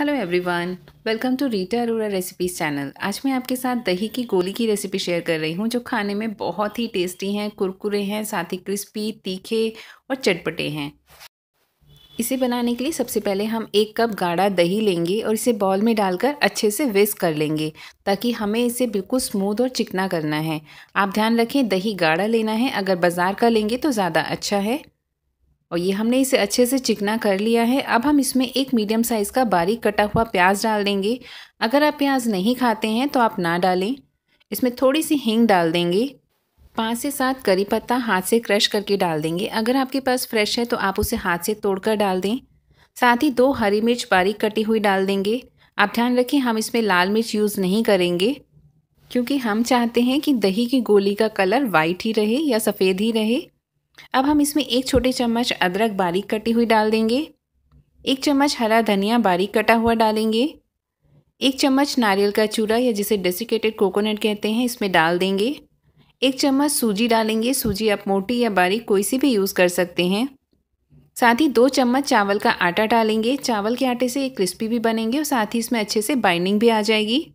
hello everyone welcome to Rita Arora recipes channel आज मैं आपके साथ दही की गोली की रेसिपी शेयर कर रही हूँ जो खाने में बहुत ही टेस्टी हैं कुरकुरे हैं साथ ही क्रिस्पी तीखे और चटपटे हैं इसे बनाने के लिए सबसे पहले हम एक कप गाढ़ा दही लेंगे और इसे बॉल में डालकर अच्छे से विस्क कर लेंगे ताकि हमें इसे बिल्कुल स्मूथ और चिकना करना है आप ध्यान रखें दही गाढ़ा लेना है अगर बाज़ार का लेंगे तो ज़्यादा अच्छा है और ये हमने इसे अच्छे से चिकना कर लिया है अब हम इसमें एक मीडियम साइज़ का बारीक कटा हुआ प्याज डाल देंगे अगर आप प्याज नहीं खाते हैं तो आप ना डालें इसमें थोड़ी सी हींग डाल देंगे पाँच से सात करी पत्ता हाथ से क्रश करके डाल देंगे अगर आपके पास फ्रेश है तो आप उसे हाथ से तोड़कर डाल दें साथ ही दो हरी मिर्च बारीक कटी हुई डाल देंगे आप ध्यान रखें हम इसमें लाल मिर्च यूज़ नहीं करेंगे क्योंकि हम चाहते हैं कि दही की गोली का कलर वाइट ही रहे या सफ़ेद ही रहे अब हम इसमें एक छोटे चम्मच अदरक बारीक कटी हुई डाल देंगे एक चम्मच हरा धनिया बारीक कटा हुआ डालेंगे एक चम्मच नारियल का चूरा या जिसे डेसिकेटेड कोकोनट कहते हैं इसमें डाल देंगे एक चम्मच सूजी डालेंगे सूजी आप मोटी या बारीक कोई सी भी यूज़ कर सकते हैं साथ ही दो चम्मच चावल का आटा डालेंगे चावल के आटे से क्रिस्पी भी बनेंगे और साथ ही इसमें अच्छे से बाइंडिंग भी आ जाएगी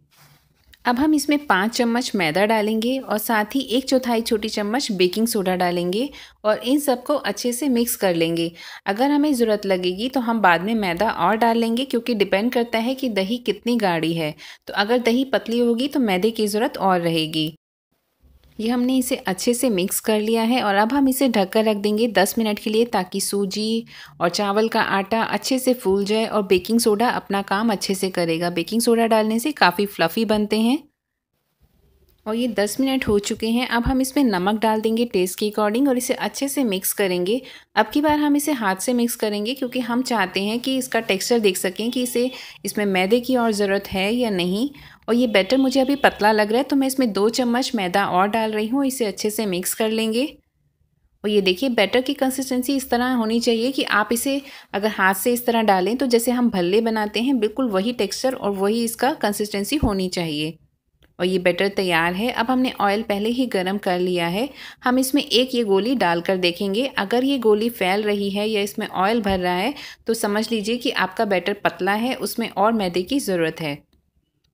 अब हम इसमें पाँच चम्मच मैदा डालेंगे और साथ ही एक चौथाई छोटी चम्मच बेकिंग सोडा डालेंगे और इन सबको अच्छे से मिक्स कर लेंगे अगर हमें ज़रूरत लगेगी तो हम बाद में मैदा और डाल लेंगे क्योंकि डिपेंड करता है कि दही कितनी गाढ़ी है तो अगर दही पतली होगी तो मैदे की ज़रूरत और रहेगी ये हमने इसे अच्छे से मिक्स कर लिया है और अब हम इसे ढक कर रख देंगे दस मिनट के लिए ताकि सूजी और चावल का आटा अच्छे से फूल जाए और बेकिंग सोडा अपना काम अच्छे से करेगा बेकिंग सोडा डालने से काफ़ी फ्लफ़ी बनते हैं और ये 10 मिनट हो चुके हैं अब हम इसमें नमक डाल देंगे टेस्ट के अकॉर्डिंग और इसे अच्छे से मिक्स करेंगे अब की बार हम इसे हाथ से मिक्स करेंगे क्योंकि हम चाहते हैं कि इसका टेक्सचर देख सकें कि इसे इसमें मैदे की और ज़रूरत है या नहीं और ये बैटर मुझे अभी पतला लग रहा है तो मैं इसमें दो चम्मच मैदा और डाल रही हूँ इसे अच्छे से मिक्स कर लेंगे और ये देखिए बैटर की कंसिस्टेंसी इस तरह होनी चाहिए कि आप इसे अगर हाथ से इस तरह डालें तो जैसे हम भल्ले बनाते हैं बिल्कुल वही टेक्सचर और वही इसका कंसिस्टेंसी होनी चाहिए और ये बैटर तैयार है अब हमने ऑयल पहले ही गर्म कर लिया है हम इसमें एक ये गोली डालकर देखेंगे अगर ये गोली फैल रही है या इसमें ऑयल भर रहा है तो समझ लीजिए कि आपका बैटर पतला है उसमें और मैदे की ज़रूरत है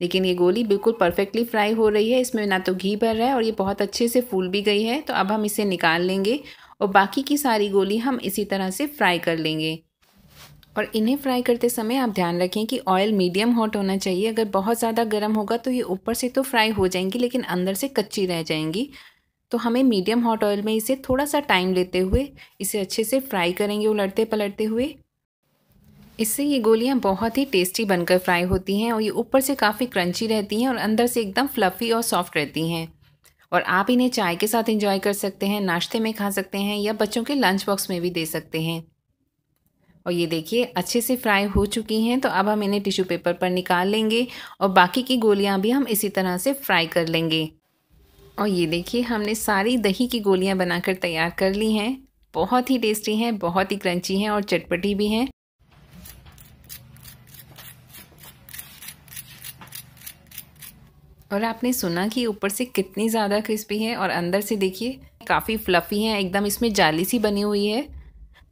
लेकिन ये गोली बिल्कुल परफेक्टली फ्राई हो रही है इसमें ना तो घी भर रहा है और ये बहुत अच्छे से फूल भी गई है तो अब हम इसे निकाल लेंगे और बाकी की सारी गोली हम इसी तरह से फ्राई कर लेंगे और इन्हें फ्राई करते समय आप ध्यान रखें कि ऑयल मीडियम हॉट होना चाहिए अगर बहुत ज़्यादा गर्म होगा तो ये ऊपर से तो फ्राई हो जाएंगी लेकिन अंदर से कच्ची रह जाएंगी तो हमें मीडियम हॉट ऑयल में इसे थोड़ा सा टाइम लेते हुए इसे अच्छे से फ्राई करेंगे उलटते पलटते हुए इससे ये गोलियाँ बहुत ही टेस्टी बनकर फ्राई होती हैं और ये ऊपर से काफ़ी क्रंची रहती हैं और अंदर से एकदम फ्लफ़ी और सॉफ्ट रहती हैं और आप इन्हें चाय के साथ इंजॉय कर सकते हैं नाश्ते में खा सकते हैं या बच्चों के लंच बॉक्स में भी दे सकते हैं और ये देखिए अच्छे से फ्राई हो चुकी हैं तो अब हम इन्हें टिश्यू पेपर पर निकाल लेंगे और बाकी की गोलियां भी हम इसी तरह से फ्राई कर लेंगे और ये देखिए हमने सारी दही की गोलियां बनाकर तैयार कर ली हैं बहुत ही टेस्टी हैं बहुत ही क्रंची हैं और चटपटी भी हैं और आपने सुना कि ऊपर से कितनी ज़्यादा क्रिस्पी है और अंदर से देखिए काफ़ी फ्लफ़ी है एकदम इसमें जाली सी बनी हुई है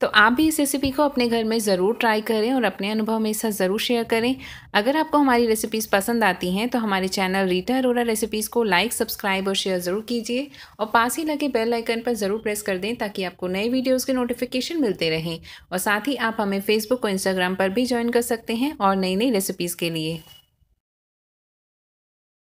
तो आप भी इस रेसिपी को अपने घर में ज़रूर ट्राई करें और अपने अनुभव में इसका ज़रूर शेयर करें अगर आपको हमारी रेसिपीज़ पसंद आती हैं तो हमारे चैनल रीटा अरोरा रेसिपीज़ को लाइक सब्सक्राइब और शेयर ज़रूर कीजिए और पास ही लगे बेल आइकन पर ज़रूर प्रेस कर दें ताकि आपको नए वीडियोज़ के नोटिफिकेशन मिलते रहें और साथ ही आप हमें फेसबुक और इंस्टाग्राम पर भी ज्वाइन कर सकते हैं और नई नई रेसिपीज़ के लिए